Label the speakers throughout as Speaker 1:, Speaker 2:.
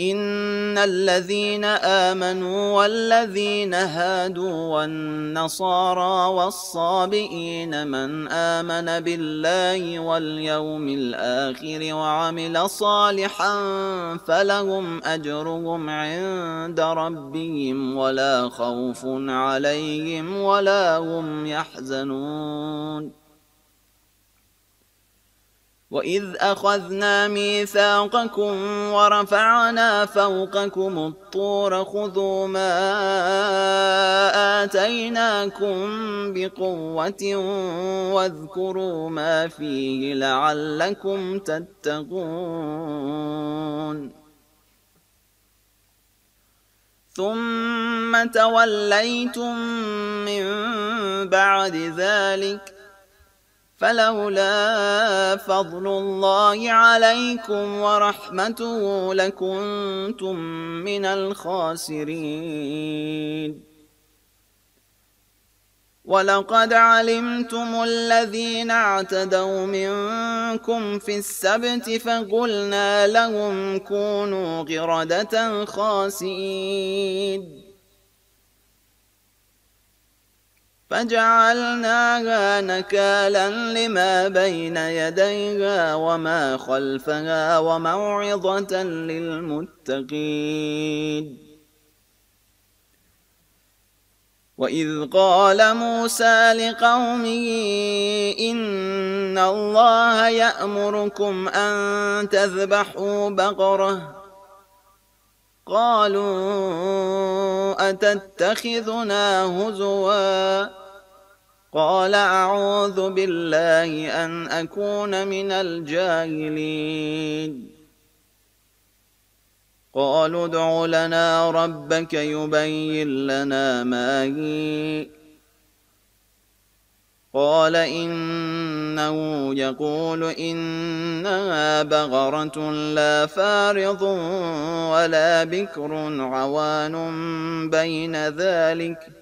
Speaker 1: إن الذين آمنوا والذين هادوا والنصارى والصابئين من آمن بالله واليوم الآخر وعمل صالحا فلهم أجرهم عند ربهم ولا خوف عليهم ولا هم يحزنون وإذ أخذنا ميثاقكم ورفعنا فوقكم الطور خذوا ما آتيناكم بقوة واذكروا ما فيه لعلكم تتقون ثم توليتم من بعد ذلك فلولا فضل الله عليكم ورحمته لكنتم من الخاسرين ولقد علمتم الذين اعتدوا منكم في السبت فقلنا لهم كونوا قردة خاسئين فجعلناها نكالا لما بين يديها وما خلفها وموعظة للمتقين وإذ قال موسى لقومه إن الله يأمركم أن تذبحوا بقرةً قالوا أتتخذنا هزواً قال أعوذ بالله أن أكون من الجاهلين قالوا ادع لنا ربك يبين لنا ما هي قال إنه يقول إنها بغرة لا فارض ولا بكر عوان بين ذلك ۖ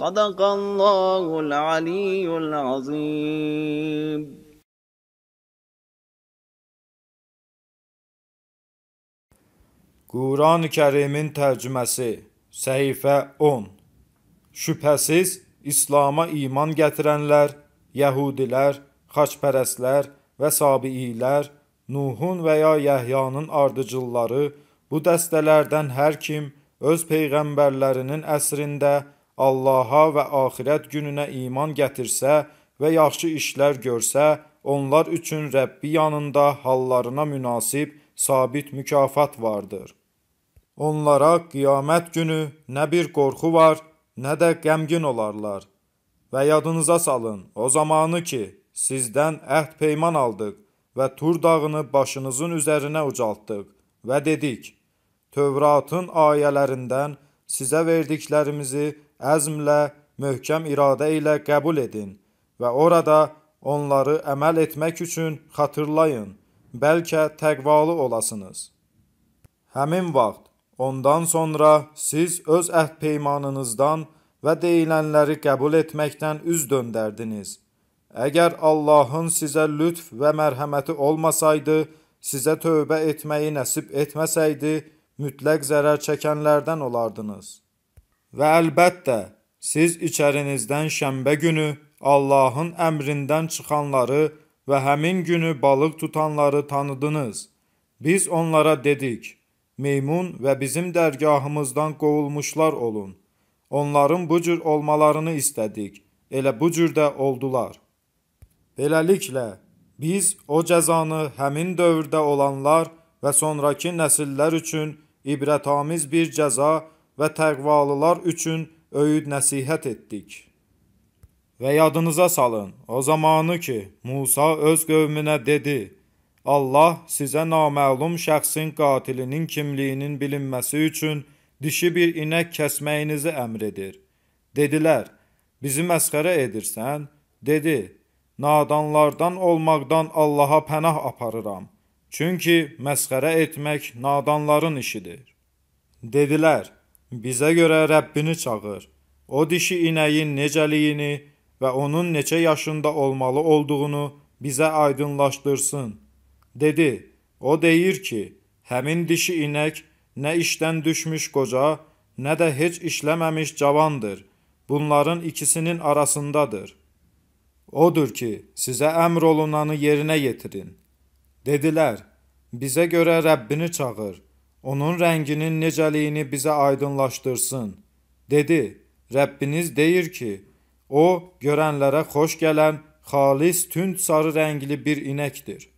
Speaker 1: صدق الله العلي العظيم
Speaker 2: Quran-ı Kərimin tərcüməsi səhifə 10 Şübhəsiz İslama iman gətirənlər, yəhudilər, xaçpərəslər və sabiilər, Nuhun və ya Yəhyanın ardıcılları bu dəstələrdən hər kim öz peyğəmbərlərinin əsrində Allaha və axirət gününə iman gətirsə və yaxşı işlər görsə, onlar üçün Rəbbi yanında hallarına münasib sabit mükafat vardır. Onlara qiyamət günü nə bir qorxu var, nə də qəmgin olarlar. Və yadınıza salın o zamanı ki, sizdən əhd peyman aldıq və Tur dağını başınızın üzərinə ucaltdıq və dedik: Tövratın ayələrindən sizə verdiklərimizi əzmlə, möhkəm iradə ilə qəbul edin və orada onları əməl etmək üçün xatırlayın, bəlkə təqvalı olasınız. Həmin vaxt, ondan sonra siz öz əhd peymanınızdan və deyilənləri qəbul etməkdən üz döndərdiniz. Əgər Allahın sizə lütf və mərhəməti olmasaydı, sizə tövbə etməyi nəsib etməsəydi, mütləq zərər çəkənlərdən olardınız.'' Və əlbəttə, siz içərinizdən şənbə günü Allahın əmrindən çıxanları və həmin günü balıq tutanları tanıdınız. Biz onlara dedik: Meymun və bizim dərgahımızdan qovulmuşlar olun. Onların bu cür olmalarını istədik. Elə bu cür də oldular. Beləliklə, biz o cəzanı həmin dövrdə olanlar və sonrakı nəsillər üçün ibrətamiz bir cəza və təqvalılar üçün öyüd nəsihət etdik. Və yadınıza salın, o zamanı ki, Musa öz qövmünə dedi, Allah sizə naməlum şəxsin qatilinin kimliyinin bilinməsi üçün dişi bir inək kəsməyinizi əmr edir. Dedilər, bizi məsxərə edirsən? Dedi, nadanlardan olmaqdan Allaha pənah aparıram. Çünki məsxərə etmək nadanların işidir. Dedilər, Bizə görə Rəbbini çağır. O dişi inəyin necəliyini və onun neçə yaşında olmalı olduğunu bizə aydınlaşdırsın. Dedi, o deyir ki, həmin dişi inək nə işdən düşmüş qoca, nə də heç işləməmiş cavandır. Bunların ikisinin arasındadır. Odur ki, sizə əmr olunanı yerinə yetirin. Dedilər, bizə görə Rəbbini çağır onun rənginin necəliyini bizə aydınlaşdırsın. Dedi, Rəbbiniz deyir ki, o görənlərə xoş gələn xalis tünd sarı rəngli bir inəkdir.